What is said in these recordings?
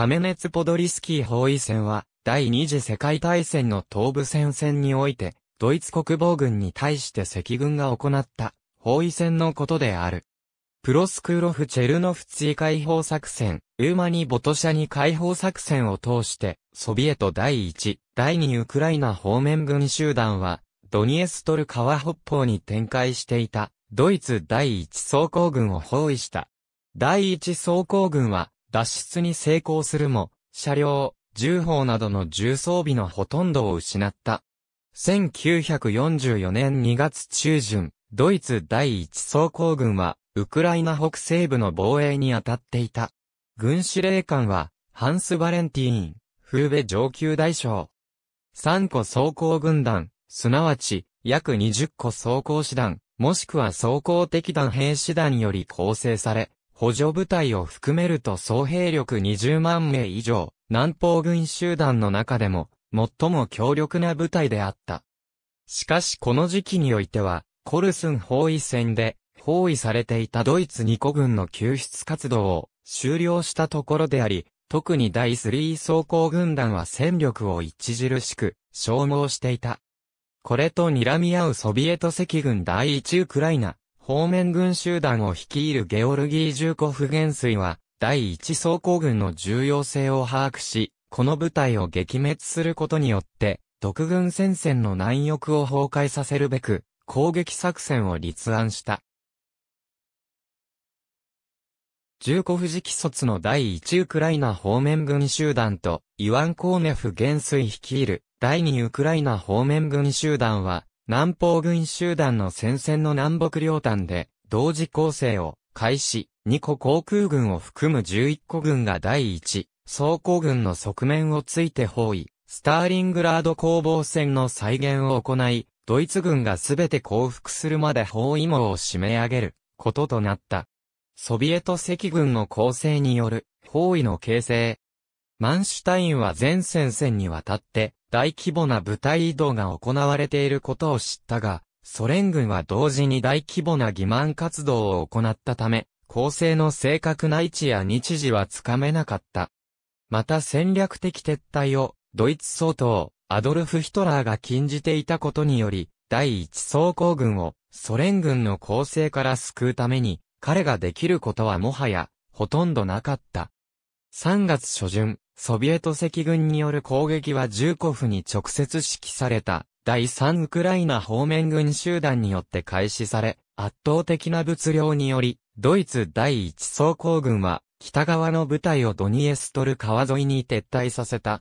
カメネツポドリスキー包囲戦は、第二次世界大戦の東部戦線において、ドイツ国防軍に対して赤軍が行った包囲戦のことである。プロスクーロフ・チェルノフツィ解放作戦、ウーマニ・ボトシャニ解放作戦を通して、ソビエト第一、第二ウクライナ方面軍集団は、ドニエストル川北方に展開していた、ドイツ第一装甲軍を包囲した。第一装甲軍は、脱出に成功するも、車両、銃砲などの重装備のほとんどを失った。1944年2月中旬、ドイツ第一装甲軍は、ウクライナ北西部の防衛に当たっていた。軍司令官は、ハンス・バレンティーン、フーベ上級大将。3個装甲軍団、すなわち、約20個装甲師団、もしくは装甲敵団兵士団より構成され、補助部隊を含めると総兵力20万名以上、南方軍集団の中でも、最も強力な部隊であった。しかしこの時期においては、コルスン包囲戦で、包囲されていたドイツ2個軍の救出活動を終了したところであり、特に第3装甲軍団は戦力を著しく消耗していた。これと睨み合うソビエト赤軍第1ウクライナ方面軍集団を率いるゲオルギー・ジューコフ元帥は、第一装甲軍の重要性を把握し、この部隊を撃滅することによって、独軍戦線の難翼を崩壊させるべく、攻撃作戦を立案した。ー古フ時期卒の第1ウクライナ方面軍集団と、イワン・コーネフ元帥率いる第2ウクライナ方面軍集団は、南方軍集団の戦線の南北両端で、同時構成を開始、2個航空軍を含む11個軍が第1、装甲軍の側面をついて包囲、スターリングラード攻防戦の再現を行い、ドイツ軍がすべて降伏するまで包囲網を締め上げることとなった。ソビエト赤軍の構成による包囲の形成。マンシュタインは全戦線にわたって大規模な部隊移動が行われていることを知ったが、ソ連軍は同時に大規模な欺瞞活動を行ったため、構成の正確な位置や日時はつかめなかった。また戦略的撤退を、ドイツ総統、アドルフ・ヒトラーが禁じていたことにより、第一装甲軍をソ連軍の攻勢から救うために、彼ができることはもはや、ほとんどなかった。3月初旬、ソビエト赤軍による攻撃はジューコフに直接指揮された、第3ウクライナ方面軍集団によって開始され、圧倒的な物量により、ドイツ第一装甲軍は、北側の部隊をドニエストル川沿いに撤退させた。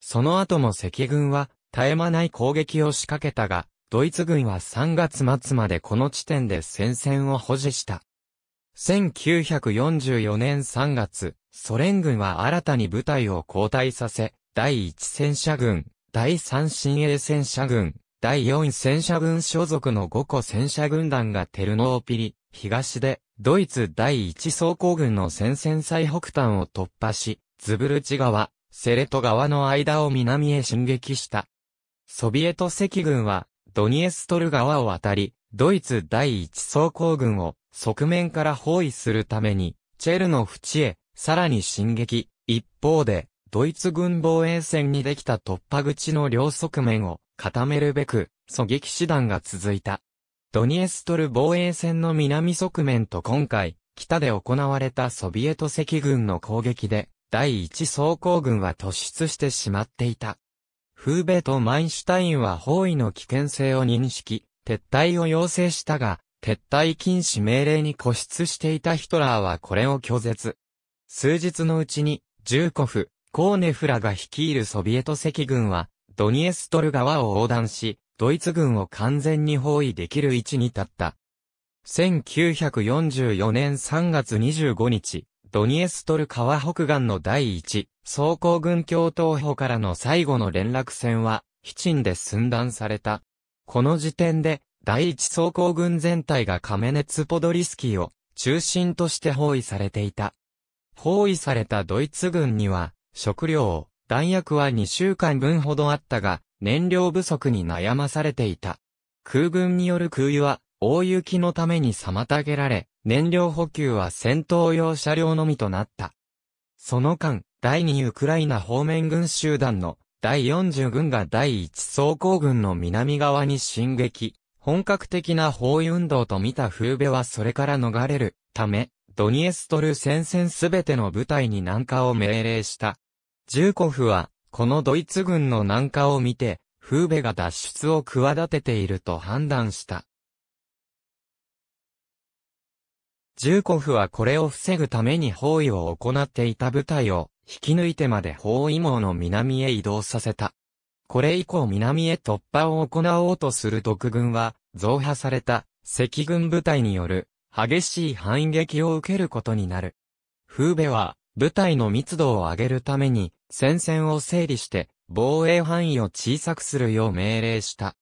その後も赤軍は、絶え間ない攻撃を仕掛けたが、ドイツ軍は3月末までこの地点で戦線を保持した。1944年3月、ソ連軍は新たに部隊を交代させ、第1戦車軍、第3新鋭戦車軍、第4戦車軍所属の5個戦車軍団がテルノーピリ、東で、ドイツ第1装甲軍の戦線最北端を突破し、ズブルチ川、セレト川の間を南へ進撃した。ソビエト赤軍は、ドニエストル川を渡り、ドイツ第一装甲軍を側面から包囲するために、チェルの淵へ、さらに進撃。一方で、ドイツ軍防衛線にできた突破口の両側面を固めるべく、狙撃手段が続いた。ドニエストル防衛線の南側面と今回、北で行われたソビエト赤軍の攻撃で、第一装甲軍は突出してしまっていた。フーベとマインシュタインは包囲の危険性を認識、撤退を要請したが、撤退禁止命令に固執していたヒトラーはこれを拒絶。数日のうちに、ジューコフ、コーネフラが率いるソビエト赤軍は、ドニエストル川を横断し、ドイツ軍を完全に包囲できる位置に立った。1944年3月25日、ドニエストル川北岸の第一、装甲軍橋東歩からの最後の連絡線は、基地で寸断された。この時点で、第一装甲軍全体がカメネツポドリスキーを中心として包囲されていた。包囲されたドイツ軍には、食料、弾薬は2週間分ほどあったが、燃料不足に悩まされていた。空軍による空輸は、大雪のために妨げられ、燃料補給は戦闘用車両のみとなった。その間、第2ウクライナ方面軍集団の第40軍が第1装甲軍の南側に進撃、本格的な包囲運動と見たフーベはそれから逃れるため、ドニエストル戦線すべての部隊に南下を命令した。ジューコフは、このドイツ軍の南下を見て、フーベが脱出を企てていると判断した。ジューコフはこれを防ぐために包囲を行っていた部隊を引き抜いてまで包囲網の南へ移動させた。これ以降南へ突破を行おうとする独軍は、増派された赤軍部隊による激しい反撃を受けることになる。風部は、部隊の密度を上げるために、戦線を整理して、防衛範囲を小さくするよう命令した。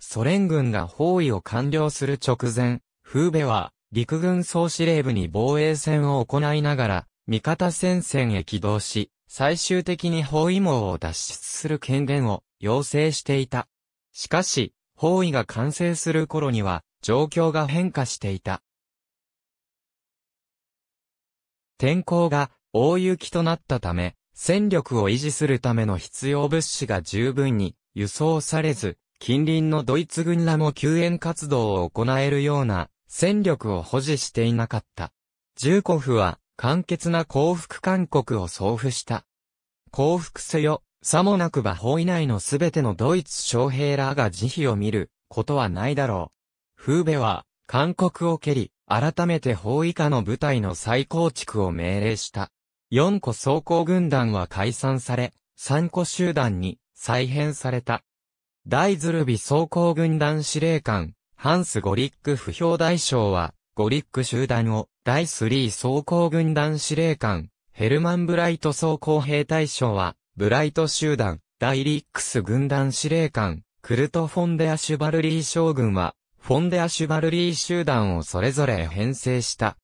ソ連軍が包囲を完了する直前、風部は、陸軍総司令部に防衛戦を行いながら、味方戦線へ起動し、最終的に包囲網を脱出する権限を要請していた。しかし、包囲が完成する頃には、状況が変化していた。天候が大雪となったため、戦力を維持するための必要物資が十分に輸送されず、近隣のドイツ軍らも救援活動を行えるような戦力を保持していなかった。コフは簡潔な降伏勧告を送付した。降伏せよさもなくば法以内のすべてのドイツ将兵らが慈悲を見ることはないだろう。風部は、勧告を蹴り、改めて法以下の部隊の再構築を命令した。4個装甲軍団は解散され、3個集団に再編された。大ズルビ装甲軍団司令官、ハンス・ゴリック不評大将は、ゴリック集団を、第3装甲軍団司令官、ヘルマン・ブライト装甲兵大将は、ブライト集団、ダイリックス軍団司令官、クルト・フォンデア・シュバルリー将軍は、フォンデア・シュバルリー集団をそれぞれ編成した。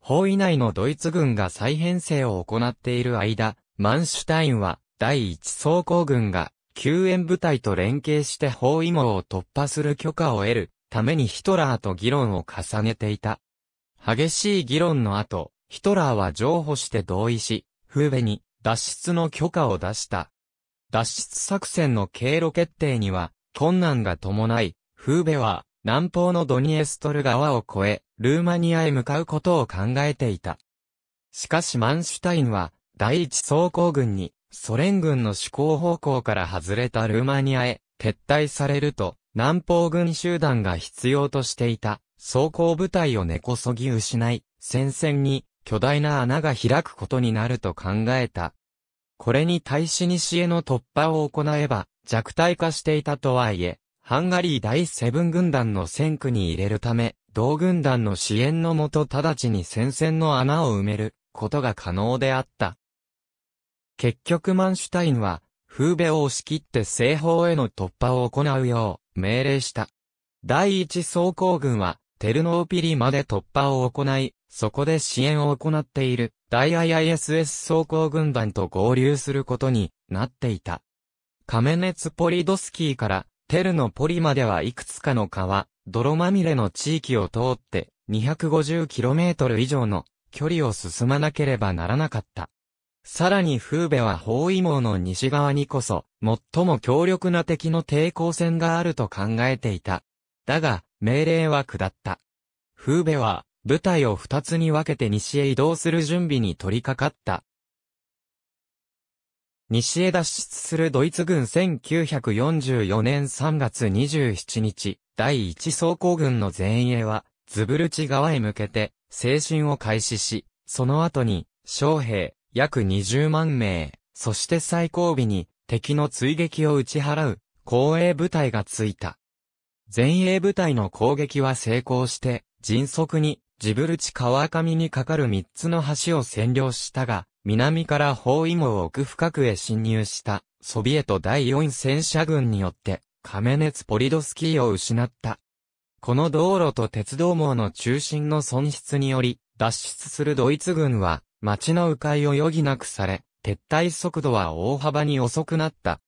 包囲内のドイツ軍が再編成を行っている間、マンシュタインは、第一装甲軍が、救援部隊と連携して包囲網を突破する許可を得るためにヒトラーと議論を重ねていた。激しい議論の後、ヒトラーは譲歩して同意し、風ーに脱出の許可を出した。脱出作戦の経路決定には困難が伴い、フーベは南方のドニエストル川を越え、ルーマニアへ向かうことを考えていた。しかしマンシュタインは第一装甲軍にソ連軍の主攻方向から外れたルーマニアへ撤退されると南方軍集団が必要としていた装甲部隊を根こそぎ失い戦線に巨大な穴が開くことになると考えた。これに対し西への突破を行えば、弱体化していたとはいえ、ハンガリー第セブン軍団の戦区に入れるため、同軍団の支援のもと直ちに戦線の穴を埋めることが可能であった。結局マンシュタインは、風米を押し切って西方への突破を行うよう命令した。第一装甲軍は、テルノーピリまで突破を行い、そこで支援を行っている大 IISS 装甲軍団と合流することになっていた。カメネツポリドスキーからテルのポリまではいくつかの川、泥まみれの地域を通って 250km 以上の距離を進まなければならなかった。さらにフーベは包囲網の西側にこそ、最も強力な敵の抵抗戦があると考えていた。だが、命令は下った。フーベは、部隊を二つに分けて西へ移動する準備に取り掛かった。西へ脱出するドイツ軍1944年3月27日、第1装甲軍の前衛は、ズブルチ側へ向けて、精神を開始し、その後に、将兵、約20万名、そして最後尾に、敵の追撃を打ち払う、後衛部隊がついた。前衛部隊の攻撃は成功して、迅速にジブルチ川上に架かる三つの橋を占領したが、南から包囲網奥深くへ侵入したソビエト第四戦車軍によってカメネツポリドスキーを失った。この道路と鉄道網の中心の損失により、脱出するドイツ軍は、街の迂回を余儀なくされ、撤退速度は大幅に遅くなった。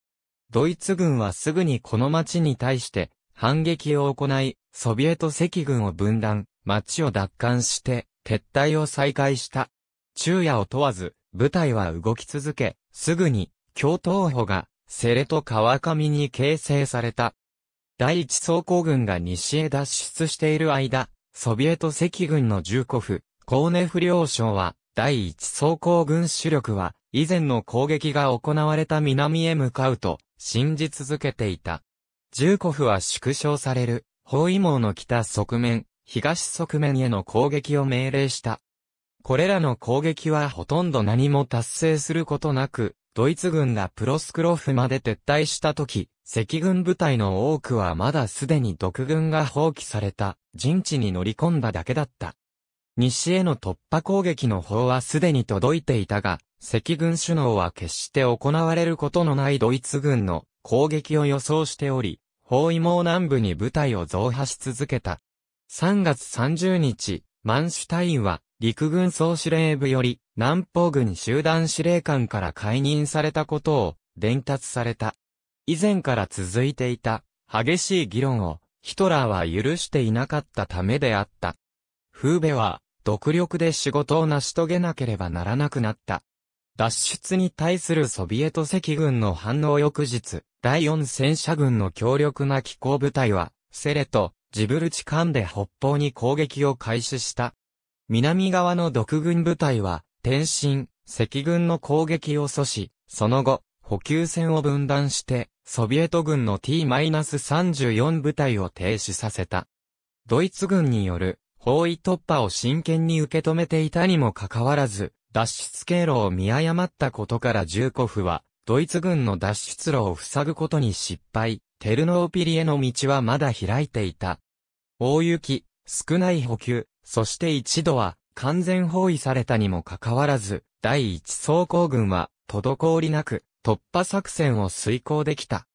ドイツ軍はすぐにこの街に対して、反撃を行い、ソビエト赤軍を分断、町を奪還して、撤退を再開した。昼夜を問わず、部隊は動き続け、すぐに、共闘歩が、セレと川上に形成された。第一装甲軍が西へ脱出している間、ソビエト赤軍のジューコーネフ両将は、第一装甲軍主力は、以前の攻撃が行われた南へ向かうと、信じ続けていた。ーコフは縮小される、包囲網の北側面、東側面への攻撃を命令した。これらの攻撃はほとんど何も達成することなく、ドイツ軍がプロスクロフまで撤退した時、赤軍部隊の多くはまだすでに独軍が放棄された陣地に乗り込んだだけだった。西への突破攻撃の方はすでに届いていたが、赤軍首脳は決して行われることのないドイツ軍の攻撃を予想しており、包囲網南部に部隊を増派し続けた。3月30日、マンシュタインは、陸軍総司令部より、南方軍集団司令官から解任されたことを、伝達された。以前から続いていた、激しい議論を、ヒトラーは許していなかったためであった。フーベは、独力で仕事を成し遂げなければならなくなった。脱出に対するソビエト赤軍の反応翌日、第4戦車軍の強力な機構部隊は、セレとジブルチ艦で北方に攻撃を開始した。南側の独軍部隊は、天津、赤軍の攻撃を阻止、その後、補給線を分断して、ソビエト軍の T-34 部隊を停止させた。ドイツ軍による包囲突破を真剣に受け止めていたにもかかわらず、脱出経路を見誤ったことからジューコフは、ドイツ軍の脱出路を塞ぐことに失敗。テルノーピリへの道はまだ開いていた。大雪、少ない補給、そして一度は完全包囲されたにもかかわらず、第一装甲軍は滞りなく突破作戦を遂行できた。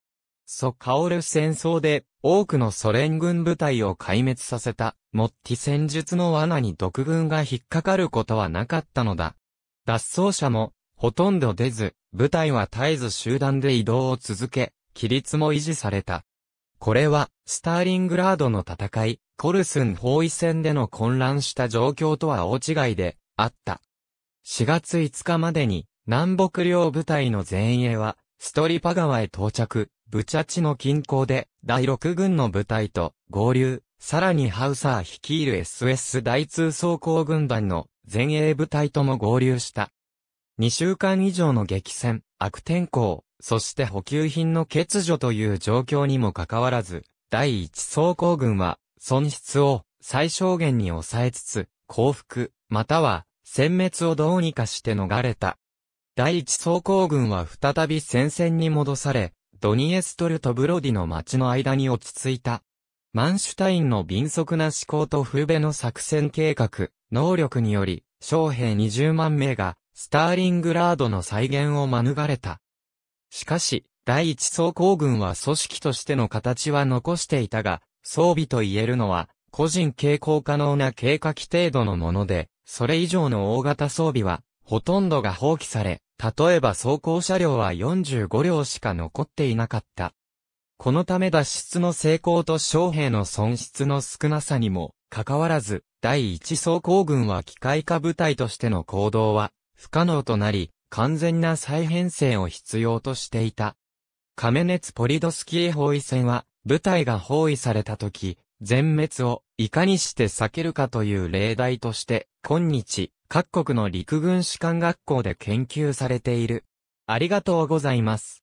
ソカオル戦争で多くのソ連軍部隊を壊滅させたモッティ戦術の罠に独軍が引っかかることはなかったのだ。脱走者もほとんど出ず、部隊は絶えず集団で移動を続け、規律も維持された。これは、スターリングラードの戦い、コルスン包囲戦での混乱した状況とは大違いで、あった。4月5日までに、南北両部隊の前衛は、ストリパ川へ到着、ブチャチの近郊で、第6軍の部隊と合流、さらにハウサー率いる SS 第2装甲軍団の前衛部隊とも合流した。2週間以上の激戦、悪天候、そして補給品の欠如という状況にもかかわらず、第一装甲軍は、損失を最小限に抑えつつ、降伏、または、殲滅をどうにかして逃れた。第一装甲軍は再び戦線に戻され、ドニエストルとブロディの町の間に落ち着いた。マンシュタインの敏速な思考とフーベの作戦計画、能力により、将兵20万名がスターリングラードの再現を免れた。しかし、第一装甲軍は組織としての形は残していたが、装備と言えるのは、個人傾向可能な計画期程度のもので、それ以上の大型装備は、ほとんどが放棄され、例えば装甲車両は45両しか残っていなかった。このため脱出の成功と将兵の損失の少なさにも、かかわらず、第一装甲軍は機械化部隊としての行動は、不可能となり、完全な再編成を必要としていた。カメネツポリドスキー包囲戦は、部隊が包囲された時、全滅をいかにして避けるかという例題として、今日、各国の陸軍士官学校で研究されている。ありがとうございます。